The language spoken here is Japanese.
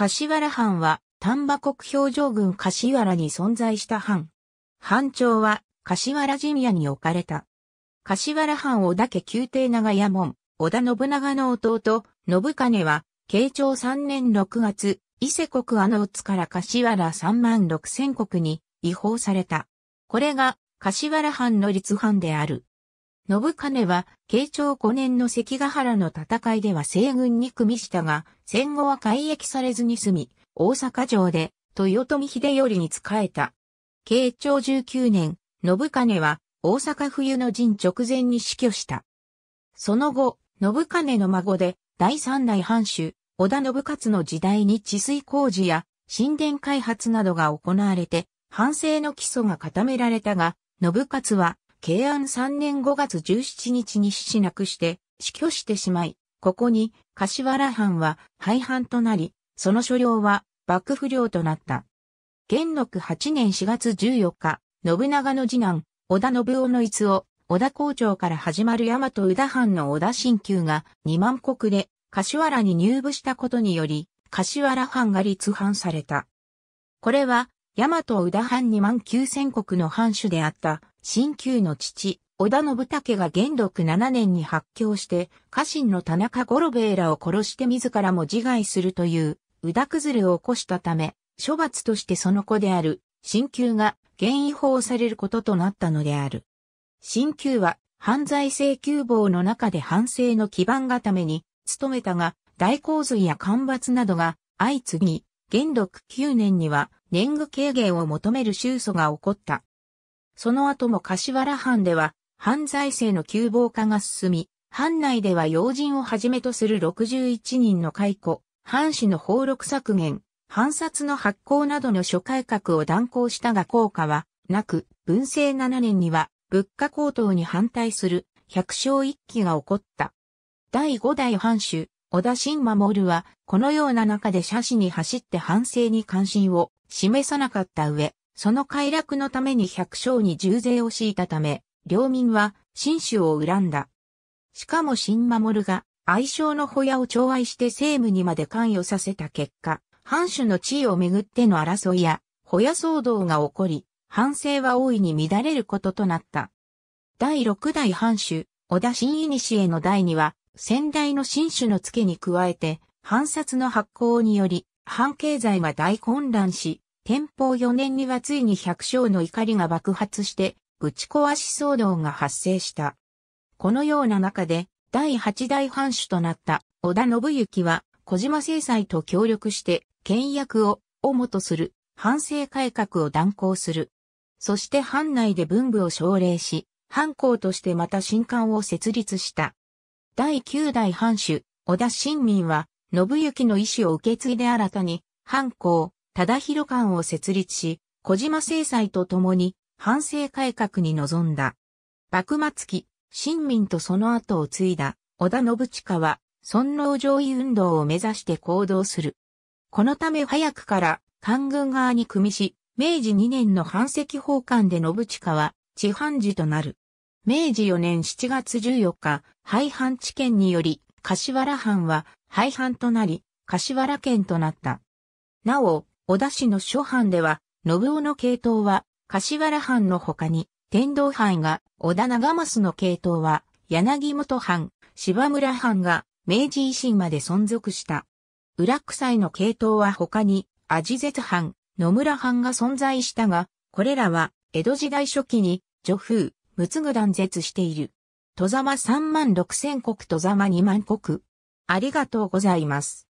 柏原藩は丹波国表情郡柏原に存在した藩。藩長は柏原陣屋に置かれた。柏原藩織田家宮廷長屋門、織田信長の弟、信金は、慶長3年6月、伊勢国の津から柏原3万6千国に違法された。これが柏原藩の立藩である。信兼は、慶長5年の関ヶ原の戦いでは西軍に組みしたが、戦後は改役されずに済み、大阪城で、豊臣秀頼に仕えた。慶長19年、信兼は、大阪冬の陣直前に死去した。その後、信兼の孫で、第三代藩主、織田信勝の時代に治水工事や、神殿開発などが行われて、反省の基礎が固められたが、信勝は慶安3年5月17日に死死なくして死去してしまい、ここに柏原藩は廃藩となり、その所領は幕府領となった。元禄8年4月14日、信長の次男、織田信夫の逸を、織田校長から始まる大和宇田藩の織田新旧が2万国で柏原に入部したことにより、柏原藩が立藩された。これは大和宇田藩二万九千国の藩主であった、新旧の父、織田信武が元禄七年に発狂して、家臣の田中五郎兵衛らを殺して自らも自害するという、宇田崩れを起こしたため、処罰としてその子である、新旧が、現違法されることとなったのである。新旧は、犯罪請求法の中で反省の基盤固めに、努めたが、大洪水や干ばつなどが、相次ぎ、元禄九年には、年貢軽減を求める収訴が起こった。その後も柏原藩では、藩財政の急防化が進み、藩内では要人をはじめとする61人の解雇、藩士の法録削減、藩札の発行などの諸改革を断行したが効果はなく、文政7年には物価高騰に反対する百姓一揆が起こった。第5代藩主、小田新守は、このような中で斜視に走って反省に関心を示さなかった上、その快楽のために百姓に重税を敷いたため、領民は、新州を恨んだ。しかも新守が、愛称のホヤを寵愛して政務にまで関与させた結果、藩主の地位をめぐっての争いや、ホヤ騒動が起こり、反省は大いに乱れることとなった。第六代藩主、小田新古の代には、先代の新種の付けに加えて、藩札の発行により、藩経済は大混乱し、天保4年にはついに百姓の怒りが爆発して、ぶち壊し騒動が発生した。このような中で、第8代藩主となった織田信行は、小島政裁と協力して、倹約を、主もとする、藩政改革を断行する。そして藩内で文部を奨励し、藩校としてまた新刊を設立した。第9代藩主、小田新民は、信行の意思を受け継いで新たに、藩校、忠広館を設立し、小島制裁とともに、反省改革に臨んだ。幕末期、新民とその後を継いだ、小田信親は、尊皇攘夷運動を目指して行動する。このため早くから、官軍側に組みし、明治2年の藩籍奉還で信親は、地藩寺となる。明治4年7月14日、廃藩置県により、柏原藩は廃藩となり、柏原県となった。なお、小田市の諸藩では、信夫の系統は、柏原藩の他に、天道藩が、小田長政の系統は、柳本藩、芝村藩が、明治維新まで存続した。裏臭いの系統は他に、味絶藩、野村藩が存在したが、これらは、江戸時代初期に、女風、仏具断絶している。戸沢3万6千国戸沢2万国。ありがとうございます。